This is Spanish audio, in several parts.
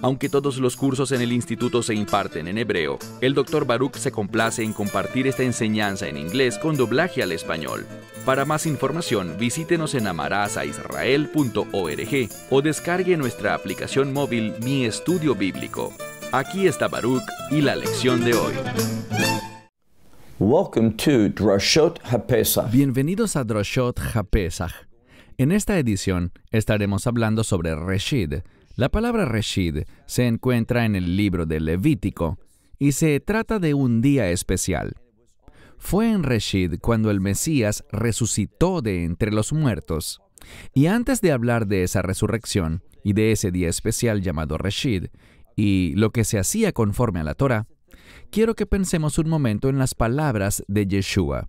aunque todos los cursos en el instituto se imparten en hebreo, el Dr. Baruch se complace en compartir esta enseñanza en inglés con doblaje al español. Para más información, visítenos en amarazaisrael.org o descargue nuestra aplicación móvil Mi Estudio Bíblico. Aquí está Baruch y la lección de hoy. Bienvenidos a Drashot HaPesach. En esta edición estaremos hablando sobre Reshid, la palabra Reshid se encuentra en el libro de Levítico y se trata de un día especial. Fue en Reshid cuando el Mesías resucitó de entre los muertos. Y antes de hablar de esa resurrección y de ese día especial llamado Reshid y lo que se hacía conforme a la Torah, quiero que pensemos un momento en las palabras de Yeshua.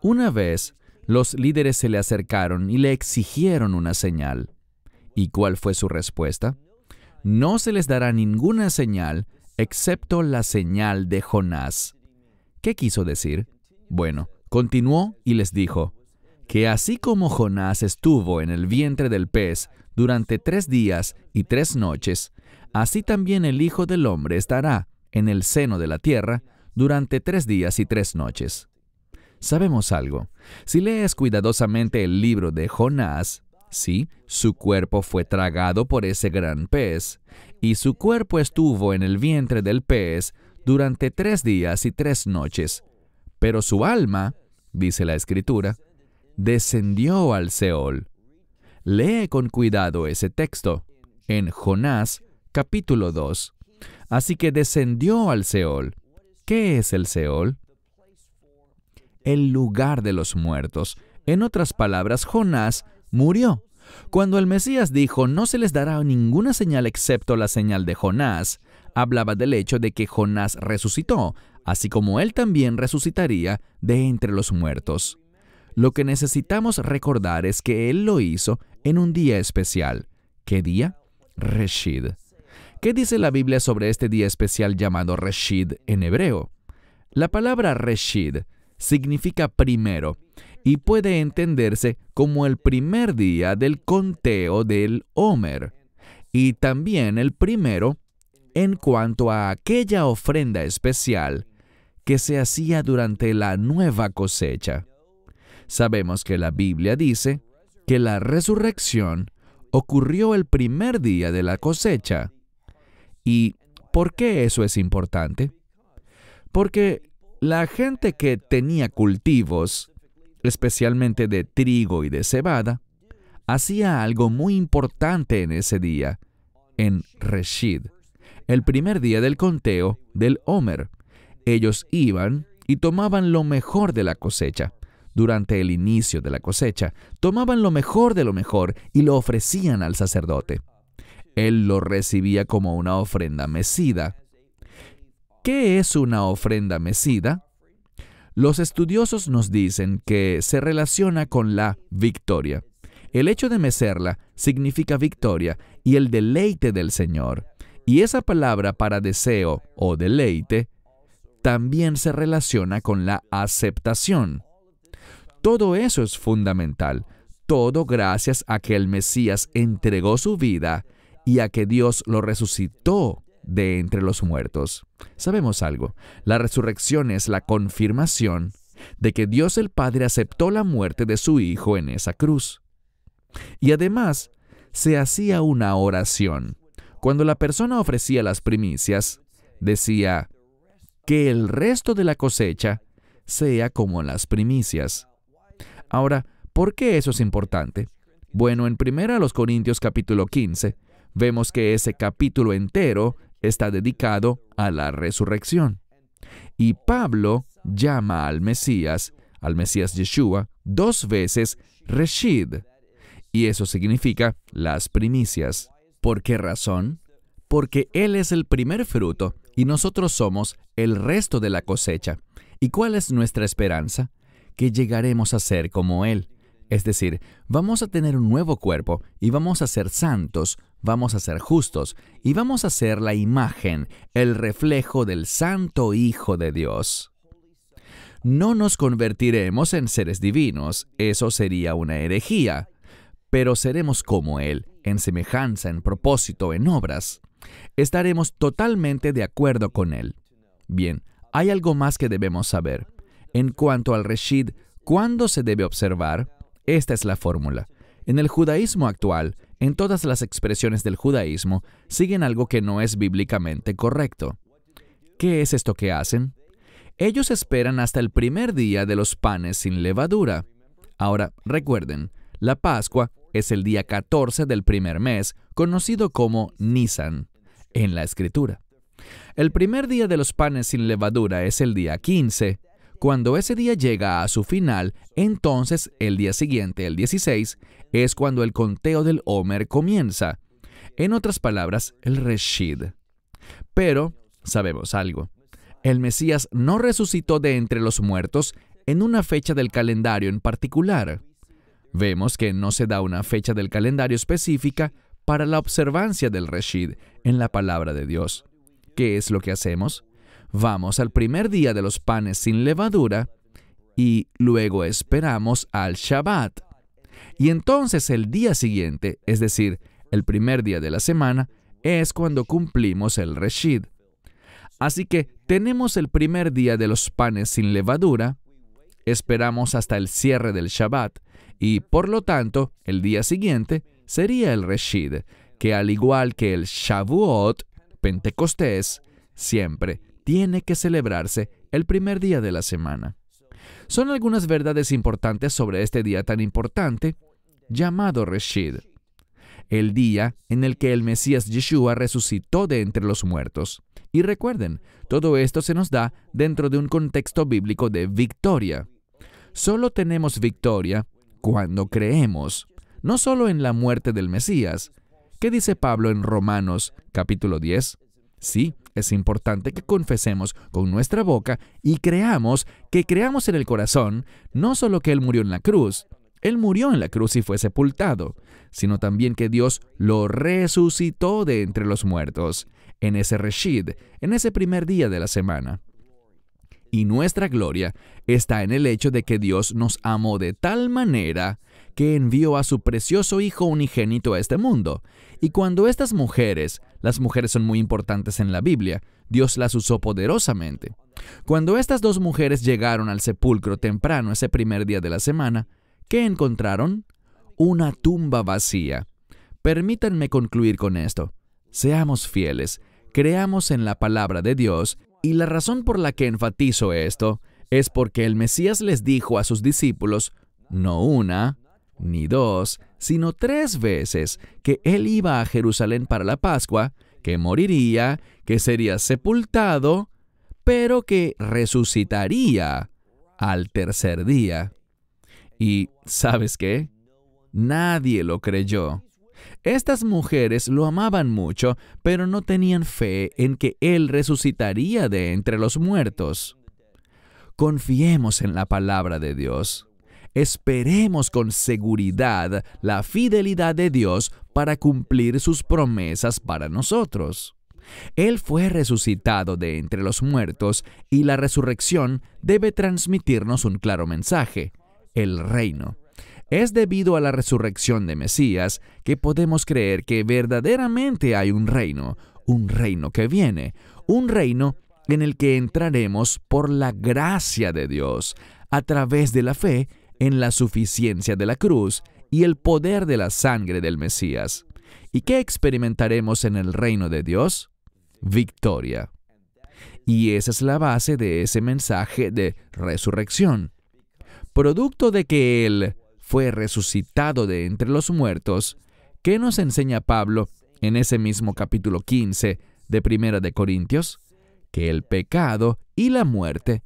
Una vez, los líderes se le acercaron y le exigieron una señal. ¿Y cuál fue su respuesta? No se les dará ninguna señal excepto la señal de Jonás. ¿Qué quiso decir? Bueno, continuó y les dijo, que así como Jonás estuvo en el vientre del pez durante tres días y tres noches, así también el Hijo del Hombre estará en el seno de la tierra durante tres días y tres noches. Sabemos algo. Si lees cuidadosamente el libro de Jonás, Sí, su cuerpo fue tragado por ese gran pez, y su cuerpo estuvo en el vientre del pez durante tres días y tres noches. Pero su alma, dice la escritura, descendió al Seol. Lee con cuidado ese texto, en Jonás capítulo 2. Así que descendió al Seol. ¿Qué es el Seol? El lugar de los muertos. En otras palabras, Jonás murió. Cuando el Mesías dijo no se les dará ninguna señal excepto la señal de Jonás, hablaba del hecho de que Jonás resucitó, así como él también resucitaría de entre los muertos. Lo que necesitamos recordar es que él lo hizo en un día especial. ¿Qué día? Reshid. ¿Qué dice la Biblia sobre este día especial llamado Reshid en hebreo? La palabra Reshid significa primero, y puede entenderse como el primer día del conteo del Homer y también el primero en cuanto a aquella ofrenda especial que se hacía durante la nueva cosecha. Sabemos que la Biblia dice que la resurrección ocurrió el primer día de la cosecha. ¿Y por qué eso es importante? Porque la gente que tenía cultivos especialmente de trigo y de cebada, hacía algo muy importante en ese día, en Reshid, el primer día del conteo del Homer. Ellos iban y tomaban lo mejor de la cosecha. Durante el inicio de la cosecha, tomaban lo mejor de lo mejor y lo ofrecían al sacerdote. Él lo recibía como una ofrenda mecida. ¿Qué es una ofrenda mecida? Los estudiosos nos dicen que se relaciona con la victoria. El hecho de mecerla significa victoria y el deleite del Señor. Y esa palabra para deseo o deleite también se relaciona con la aceptación. Todo eso es fundamental, todo gracias a que el Mesías entregó su vida y a que Dios lo resucitó de entre los muertos. Sabemos algo, la resurrección es la confirmación de que Dios el Padre aceptó la muerte de su Hijo en esa cruz. Y además, se hacía una oración. Cuando la persona ofrecía las primicias, decía, que el resto de la cosecha sea como las primicias. Ahora, ¿por qué eso es importante? Bueno, en primera los Corintios capítulo 15, vemos que ese capítulo entero está dedicado a la resurrección. Y Pablo llama al Mesías, al Mesías Yeshua, dos veces Reshid. Y eso significa las primicias. ¿Por qué razón? Porque Él es el primer fruto y nosotros somos el resto de la cosecha. ¿Y cuál es nuestra esperanza? Que llegaremos a ser como Él. Es decir, vamos a tener un nuevo cuerpo y vamos a ser santos vamos a ser justos y vamos a ser la imagen, el reflejo del Santo Hijo de Dios. No nos convertiremos en seres divinos, eso sería una herejía, pero seremos como Él, en semejanza, en propósito, en obras. Estaremos totalmente de acuerdo con Él. Bien, hay algo más que debemos saber. En cuanto al Reshid, ¿cuándo se debe observar? Esta es la fórmula. En el judaísmo actual, en todas las expresiones del judaísmo, siguen algo que no es bíblicamente correcto. ¿Qué es esto que hacen? Ellos esperan hasta el primer día de los panes sin levadura. Ahora, recuerden, la Pascua es el día 14 del primer mes, conocido como Nisan, en la Escritura. El primer día de los panes sin levadura es el día 15, cuando ese día llega a su final, entonces el día siguiente, el 16, es cuando el conteo del homer comienza. En otras palabras, el Reshid. Pero sabemos algo. El Mesías no resucitó de entre los muertos en una fecha del calendario en particular. Vemos que no se da una fecha del calendario específica para la observancia del Reshid en la palabra de Dios. ¿Qué es lo que hacemos? Vamos al primer día de los panes sin levadura y luego esperamos al Shabbat. Y entonces el día siguiente, es decir, el primer día de la semana, es cuando cumplimos el Reshid. Así que tenemos el primer día de los panes sin levadura, esperamos hasta el cierre del Shabbat, y por lo tanto, el día siguiente sería el Reshid, que al igual que el Shavuot, Pentecostés, siempre tiene que celebrarse el primer día de la semana. Son algunas verdades importantes sobre este día tan importante llamado Reshid, el día en el que el Mesías Yeshua resucitó de entre los muertos. Y recuerden, todo esto se nos da dentro de un contexto bíblico de victoria. Solo tenemos victoria cuando creemos, no solo en la muerte del Mesías. ¿Qué dice Pablo en Romanos capítulo 10? Sí, es importante que confesemos con nuestra boca y creamos que creamos en el corazón no solo que Él murió en la cruz, Él murió en la cruz y fue sepultado, sino también que Dios lo resucitó de entre los muertos, en ese Reshid, en ese primer día de la semana. Y nuestra gloria está en el hecho de que Dios nos amó de tal manera que envió a su precioso Hijo unigénito a este mundo. Y cuando estas mujeres las mujeres son muy importantes en la Biblia. Dios las usó poderosamente. Cuando estas dos mujeres llegaron al sepulcro temprano ese primer día de la semana, ¿qué encontraron? Una tumba vacía. Permítanme concluir con esto. Seamos fieles, creamos en la palabra de Dios, y la razón por la que enfatizo esto es porque el Mesías les dijo a sus discípulos, no una, ni dos, sino tres veces que él iba a Jerusalén para la Pascua, que moriría, que sería sepultado, pero que resucitaría al tercer día. Y, ¿sabes qué? Nadie lo creyó. Estas mujeres lo amaban mucho, pero no tenían fe en que Él resucitaría de entre los muertos. Confiemos en la palabra de Dios. Esperemos con seguridad la fidelidad de Dios para cumplir sus promesas para nosotros. Él fue resucitado de entre los muertos y la resurrección debe transmitirnos un claro mensaje, el reino. Es debido a la resurrección de Mesías que podemos creer que verdaderamente hay un reino, un reino que viene, un reino en el que entraremos por la gracia de Dios, a través de la fe en la suficiencia de la cruz y el poder de la sangre del Mesías. ¿Y qué experimentaremos en el reino de Dios? Victoria. Y esa es la base de ese mensaje de resurrección. Producto de que Él fue resucitado de entre los muertos, ¿qué nos enseña Pablo en ese mismo capítulo 15 de Primera de Corintios? Que el pecado y la muerte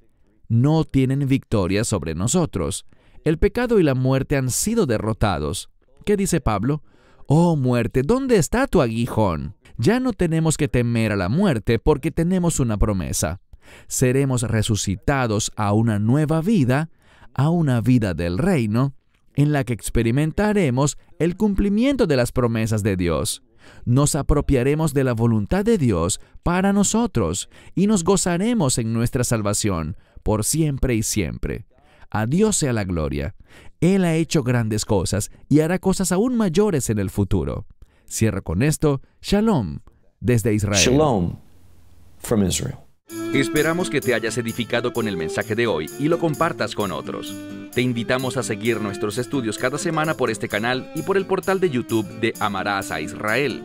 no tienen victoria sobre nosotros, el pecado y la muerte han sido derrotados. ¿Qué dice Pablo? Oh muerte, ¿dónde está tu aguijón? Ya no tenemos que temer a la muerte porque tenemos una promesa. Seremos resucitados a una nueva vida, a una vida del reino, en la que experimentaremos el cumplimiento de las promesas de Dios. Nos apropiaremos de la voluntad de Dios para nosotros y nos gozaremos en nuestra salvación por siempre y siempre. A Dios sea la gloria. Él ha hecho grandes cosas y hará cosas aún mayores en el futuro. Cierro con esto. Shalom desde Israel. Shalom from Israel. Esperamos que te hayas edificado con el mensaje de hoy y lo compartas con otros. Te invitamos a seguir nuestros estudios cada semana por este canal y por el portal de YouTube de Amarás a Israel.